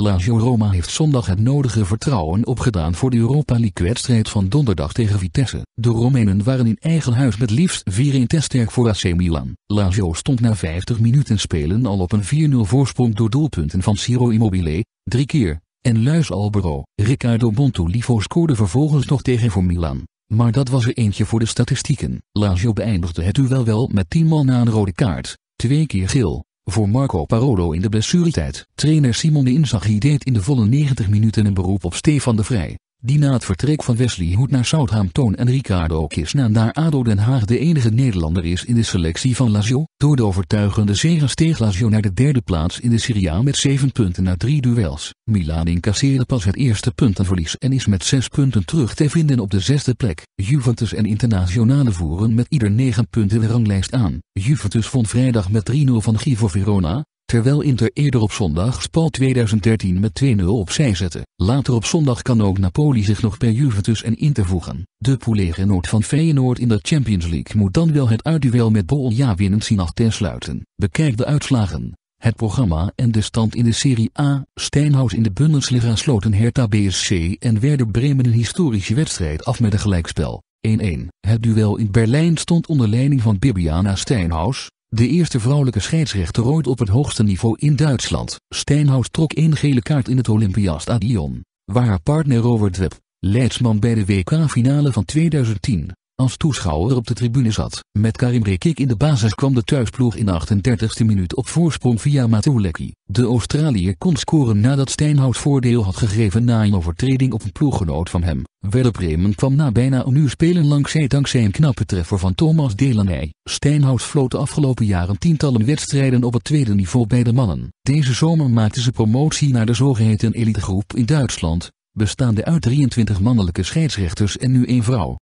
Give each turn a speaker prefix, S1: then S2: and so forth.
S1: Lazio Roma heeft zondag het nodige vertrouwen opgedaan voor de Europa League-wedstrijd van donderdag tegen Vitesse. De Romeinen waren in eigen huis met liefst 4-1 teststerk sterk voor AC Milan. Lazio stond na 50 minuten spelen al op een 4-0 voorsprong door doelpunten van Ciro Immobile, drie keer, en Luis Albero. Riccardo Montolivo scoorde vervolgens nog tegen voor Milan. Maar dat was er eentje voor de statistieken. Lazio beëindigde het u wel met 10 man na een rode kaart, twee keer geel voor Marco Parolo in de blessuretijd. Trainer Simone Inzaghi deed in de volle 90 minuten een beroep op Stefan de Vrij die na het vertrek van Wesley Hoed naar Southampton en Ricardo Kisnaan naar ADO Den Haag de enige Nederlander is in de selectie van Lazio, door de overtuigende zegen steeg Lazio naar de derde plaats in de Serie A met 7 punten na 3 duels. Milan incasseerde pas het eerste puntenverlies en is met 6 punten terug te vinden op de zesde plek. Juventus en Internationale voeren met ieder 9 punten de ranglijst aan. Juventus vond vrijdag met 3-0 van Givo Verona, terwijl Inter eerder op zondag Spal 2013 met 2-0 opzij zette. Later op zondag kan ook Napoli zich nog bij Juventus en Inter voegen. De Noord van Feyenoord in de Champions League moet dan wel het uitduel met Bolja winnen zien af sluiten. Bekijk de uitslagen het programma en de stand in de Serie A. Steinhaus in de Bundesliga sloten Hertha BSC en Werder Bremen een historische wedstrijd af met een gelijkspel. 1-1. Het duel in Berlijn stond onder leiding van Bibiana Steinhaus, de eerste vrouwelijke scheidsrechter ooit op het hoogste niveau in Duitsland, Steinhaus trok één gele kaart in het Olympiastadion, waar haar partner Robert Webb, leidsman bij de WK-finale van 2010, als toeschouwer op de tribune zat. Met Karim Rekik in de basis kwam de thuisploeg in de 38e minuut op voorsprong via Matoulecki. De Australiër kon scoren nadat Steinhout voordeel had gegeven na een overtreding op een ploeggenoot van hem. Werder Bremen kwam na bijna een uur spelen langzij dankzij een knappe treffer van Thomas Delaney. Steinhout floot de afgelopen jaren tientallen wedstrijden op het tweede niveau bij de mannen. Deze zomer maakte ze promotie naar de zogeheten elitegroep in Duitsland, bestaande uit 23 mannelijke scheidsrechters en nu één vrouw.